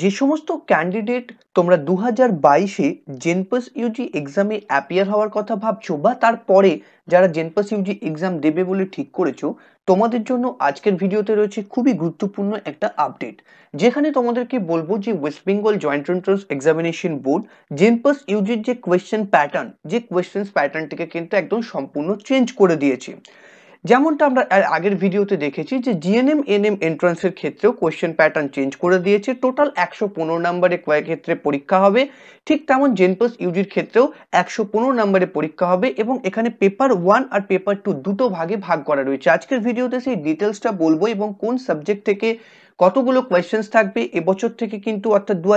যে সমস্ত ক্যান্ডিডেট তোমরা দু হাজার বাইশে জেনপাস ইউজি এক্সামে অ্যাপিয়ার হওয়ার কথা ভাবছো বা তারপরে যারা জেনপাস ইউজি এক্সাম দেবে বলে ঠিক করেছো তোমাদের জন্য আজকের ভিডিওতে রয়েছে খুবই গুরুত্বপূর্ণ একটা আপডেট যেখানে তোমাদেরকে বলবো যে West Bengal joint entrance examination board JENPAS ইউজির যে কোয়েশ্চেন প্যাটার্ন যে কোয়েশ্চেন প্যাটার্নটিকে কিন্তু একদম সম্পূর্ণ চেঞ্জ করে দিয়েছে যেমনটা আমরা আগের ভিডিওতে দেখেছি যে জিএনএম এনএম এন্ট্রান্সের ক্ষেত্রেও কোয়েশ্চেন প্যাটার্ন চেঞ্জ করে দিয়েছে টোটাল একশো পনেরো নম্বরে ক্ষেত্রে পরীক্ষা হবে ঠিক তেমন জেনপাস ইউজির ক্ষেত্রেও একশো পনেরো নম্বরে পরীক্ষা হবে এবং এখানে পেপার ওয়ান আর পেপার টু দুটো ভাগে ভাগ করা রয়েছে আজকের ভিডিওতে সেই ডিটেলসটা বলবো এবং কোন সাবজেক্ট থেকে কতগুলো কোয়েশ্চেন্স থাকবে এবছর থেকে কিন্তু অর্থাৎ দু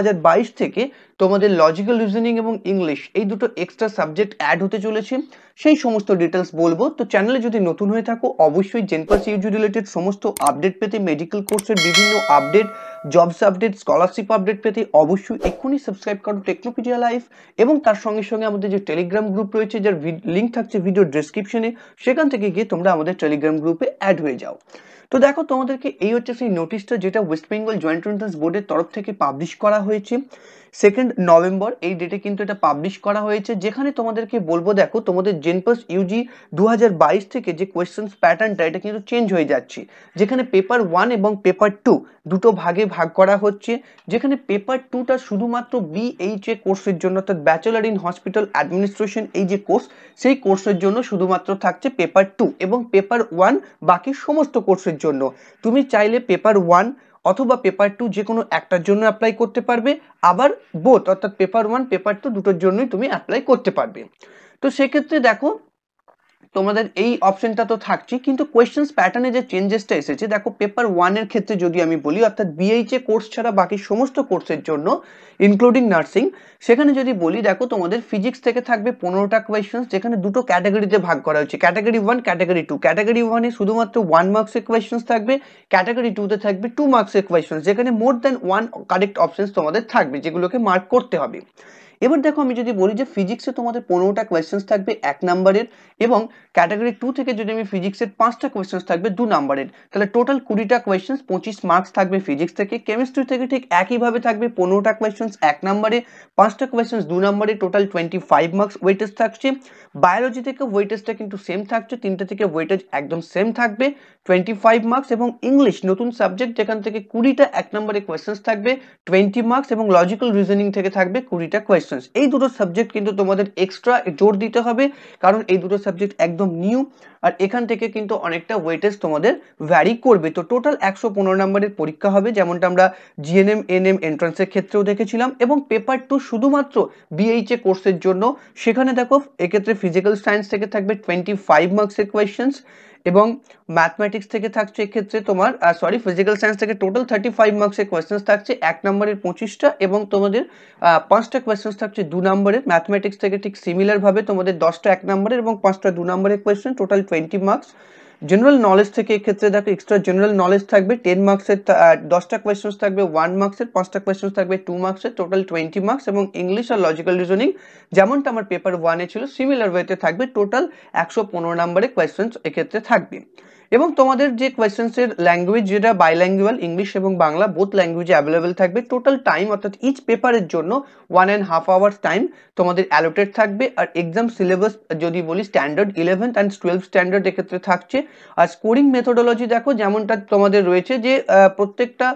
থেকে তোমাদের লজিক্যাল রিজনিং এবং ইংলিশ এই দুটো এক্সট্রা সাবজেক্ট অ্যাড হতে চলেছে সেই সমস্ত ডিটেলস বলবো তো চ্যানেলে যদি নতুন হয়ে থাকো অবশ্যই জেনপাস ইউজি রিলেটেড সমস্ত আপডেট পেতে মেডিকেল কোর্সের বিভিন্ন update jobs update scholarship update পেতে অবশ্যই এক্ষুনি সাবস্ক্রাইব করো টেকনোপিডিয়া লাইফ এবং তার সঙ্গে সঙ্গে আমাদের যে টেলিগ্রাম গ্রুপ রয়েছে যার লিঙ্ক থাকছে ভিডিও ডিসক্রিপশনে সেখান থেকে গিয়ে তোমরা আমাদের টেলিগ্রাম গ্রুপে অ্যাড হয়ে যাও তো দেখো তোমাদেরকে এই হচ্ছে সেই নোটিশটা যেটা ওয়েস্ট বেঙ্গল জয়েন্ট এন্ট্রান্স বোর্ডের তরফ থেকে পাবলিশ করা হয়েছে সেকেন্ড নভেম্বর এই ডেটে কিন্তু এটা পাবলিশ করা হয়েছে যেখানে তোমাদেরকে বলবো দেখো তোমাদের জেনপাস ইউজি দু থেকে যে কোয়েশ্চেন্স প্যাটার্নটা এটা কিন্তু চেঞ্জ হয়ে যাচ্ছে যেখানে পেপার ওয়ান এবং পেপার টু দুটো ভাগে ভাগ করা হচ্ছে যেখানে পেপার টুটা শুধুমাত্র বিএইচএ কোর্সের জন্য অর্থাৎ ব্যাচেলার ইন হসপিটাল অ্যাডমিনিস্ট্রেশন এই যে কোর্স সেই কোর্সের জন্য শুধুমাত্র থাকছে পেপার টু এবং পেপার ওয়ান বাকি সমস্ত কোর্সের জন্য তুমি চাইলে পেপার ওয়ান অথবা পেপার টু যে কোনো একটার জন্য অ্যাপ্লাই করতে পারবে আবার বোথ অর্থাৎ পেপার ওয়ান পেপার টু দুটোর জন্যই তুমি অ্যাপ্লাই করতে পারবে তো সেক্ষেত্রে দেখো তোমাদের এই অপশনটা তো থাকছে কিন্তু কোয়েশ্চেন্স প্যাটার্নে যে চেঞ্জেসটা এসেছে দেখো পেপার ওয়ানের ক্ষেত্রে যদি আমি বলি অর্থাৎ বিএইচএ কোর্স ছাড়া বাকি সমস্ত কোর্সের জন্য ইনক্লুডিং নার্সিং সেখানে যদি বলি দেখো তোমাদের ফিজিক্স থেকে থাকবে পনেরোটা কোয়েশ্চেন্স যেখানে দুটো ক্যাটাগরিতে ভাগ করা হয়েছে category one category two category ওয়ানে শুধুমাত্র ওয়ান মার্কসের কোয়েশ্চেন্স থাকবে ক্যাটাগরি টুতে থাকবে টু মার্কসের কোয়েশ্চেন্স যেখানে more than one correct options তোমাদের থাকবে যেগুলোকে মার্ক করতে হবে এবার দেখো আমি যদি বলি যে ফিজিক্সে তোমাদের পনেরোটা কোয়েশ্চেন্স থাকবে এক নাম্বারের এবং ক্যাটাগরি টু থেকে যদি আমি ফিজিক্সের পাঁচটা কোয়েশ্চেন্স থাকবে দু নাম্বারের তাহলে টোটাল কুড়িটা কোয়েশ্চেন্স পঁচিশ মার্কস থাকবে ফিজিক্স থেকে কেমিস্ট্রি থেকে ঠিক একইভাবে থাকবে পনেরোটা কোয়েশ্চেন্স এক নাম্বারে পাঁচটা কোয়েশ্চেন্স দু নাম্বারে total twenty five marks weightage থাকছে বায়োলজি থেকে ওয়েটেজটা কিন্তু সেম থাকছে তিনটে থেকে ওয়েটেজ একদম সেম থাকবে টোয়েন্টি ফাইভ মার্কস এবং ইংলিশ নতুন সাবজেক্ট যেখান থেকে কুড়িটা এক নম্বরে কোয়েশ্চেন্স থাকবে টোয়েন্টি মার্কস এবং লজিক্যাল রিজনিং থেকে থাকবে কুড়িটা কোয়েশ্চেন কোয়েশ্চেন্স এই দুটো সাবজেক্ট কিন্তু তোমাদের এক্সট্রা জোর দিতে হবে কারণ এই দুটো সাবজেক্ট একদম নিউ আর এখান থেকে কিন্তু অনেকটা ওয়েটেজ তোমাদের ভ্যারি করবে তো টোটাল একশো পনেরো নম্বরের পরীক্ষা হবে যেমনটা আমরা জিএনএম এনএম এন্ট্রান্সের ক্ষেত্রেও দেখেছিলাম এবং পেপার টু শুধুমাত্র বিএইচএ কোর্সের জন্য সেখানে দেখো এক্ষেত্রে ফিজিক্যাল সায়েন্স থেকে থাকবে টোয়েন্টি ফাইভ মার্কসের কোয়েশ্চেন্স এবং ম্যাথমেটিক্স থেকে থাকছে এক্ষেত্রে তোমার সরি ফিজিক্যাল সায়েন্স থেকে টোটাল থার্টি ফাইভ মার্কসের কোয়েশ্চেন্স থাকছে এক নম্বরের পঁচিশটা এবং তোমাদের পাঁচটা কোয়েশ্চেন্স থাকছে দু নম্বরের ম্যাথমেটিক্স থেকে ঠিক সিমিলারভাবে তোমাদের দশটা এক নম্বরের এবং পাঁচটা দু নম্বরের question total twenty marks general knowledge থেকে এক্ষেত্রে দেখো এক্সট্রা জেনারেল নলেজ থাকবে টেন মার্কসের দশটা কোয়েশ্চেন্স থাকবে ওয়ান মার্কসের পাঁচটা কোয়েশ্চেন্স থাকবে টু মার্কসের টোটাল টোয়েন্টি মার্কস এবং ইংলিশ আর লজিক্যাল রিজনিং যেমনটা আমার পেপার ওয়ানে ছিল সিমিলার ওয়েতে থাকবে টোটাল একশো পনেরো নম্বরের কোয়েশ্চেন্স এক্ষেত্রে থাকবে এবং তোমাদের যে কোয়েশ্চেন্সের ল্যাঙ্গুয়েজ যেটা বাইল্যাঙ্গুয়াল ইংলিশ এবং বাংলা বোথ ল্যাঙ্গুয়েজে অ্যাভেলেবেল থাকবে টোটাল টাইম অর্থাৎ ইচ পেপারের জন্য one and half hours time তোমাদের অ্যালোটেড থাকবে আর এক্সাম সিলেবাস যদি বলি standard eleventh and twelve standard এক্ষেত্রে থাকছে আর স্কোরিং মেথোডোলজি দেখো যেমনটা তোমাদের রয়েছে যে প্রত্যেকটা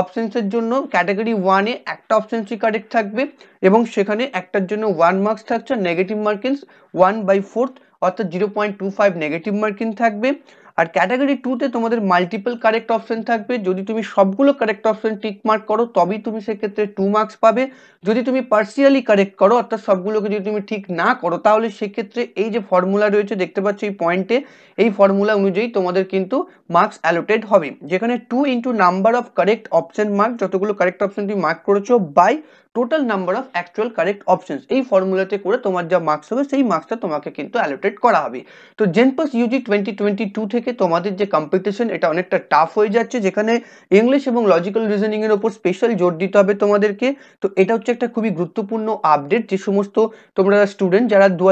অপশনসের জন্য ক্যাটাগরি ওয়ানে একটা অপশনসই কারেক্ট থাকবে এবং সেখানে একটার জন্য ওয়ান মার্কস থাকছে negative markings one by fourth অর্থাৎ zero point two five negative marking থাকবে আর ক্যাটাগরি টুতে তোমাদের মাল্টিপল কারেক্ট অপশন থাকবে যদি তুমি সবগুলো কারেক্ট অপশন টিক মার্ক করো তবেই তুমি সেক্ষেত্রে টু মার্কস পাবে যদি তুমি পার্সিয়ালি কারেক্ট করো অর্থাৎ সবগুলোকে যদি তুমি ঠিক না করো তাহলে সেক্ষেত্রে এই যে ফর্মুলা রয়েছে দেখতে পাচ্ছ এই পয়েন্টে এই ফর্মুলা অনুযায়ী তোমাদের কিন্তু মার্কস অ্যালোটেড হবে যেখানে two into number of correct option mark যতগুলো কারেক্ট অপশন তুমি মার্ক করেছো by total number of actual correct options এই ফর্মুলাতে করে তোমার যা মার্কস হবে সেই মার্কসটা তোমাকে কিন্তু অ্যালোটেট করা হবে তো JENPAS UG twenty twenty two থেকে তোমাদের যে কম্পিটিশন এটা অনেকটা টাফ হয়ে যাচ্ছে যেখানে ইংলিশ এবং লজিক্যাল রিজনিংয়ের ওপর স্পেশাল জোর দিতে হবে তোমাদেরকে তো এটা হচ্ছে একটা খুবই গুরুত্বপূর্ণ আপডেট যে সমস্ত তোমরা স্টুডেন্ট যারা দু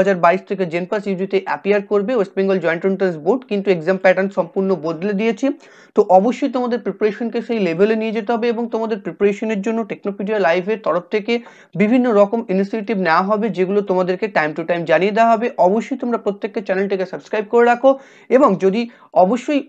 থেকে জেনপাস ইউজিতে অ্যাপিয়ার করবে West Bengal joint entrance board কিন্তু এক্সাম প্যাটার্ন সম্পূর্ণ বদলে দিয়েছে তো অবশ্যই তোমাদের প্রিপারেশনকে সেই লেভেলে নিয়ে যেতে হবে এবং তোমাদের প্রিপারেশনের জন্য টেকনোপিডিয়া লাইভের তরফ থেকে বিভিন্ন রকম ইনিশিয়েটিভ নেওয়া হবে যেগুলো তোমাদেরকে টাইম টু টাইম জানিয়ে দেওয়া হবে অবশ্যই তোমরা প্রত্যেককে চ্যানেলটিকে সাবস্ক্রাইব করে রাখো এবং যদি অবশ্যই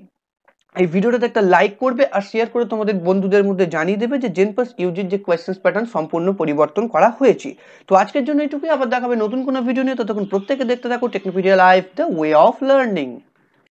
এই ভিডিওটাতে একটা লাইক করবে আর শেয়ার করে তোমাদের বন্ধুদের মধ্যে জানিয়ে দেবে যে জেনপাস ইউজির যে কোয়েশ্চেন্স প্যাটার্ন সম্পূর্ণ পরিবর্তন করা হয়েছে তো আজকের জন্য এটুকুই আবার দেখাবে নতুন কোনো ভিডিও নিয়ে ততক্ষণ প্রত্যেকে দেখতে থাকো Technopedia life the way of learning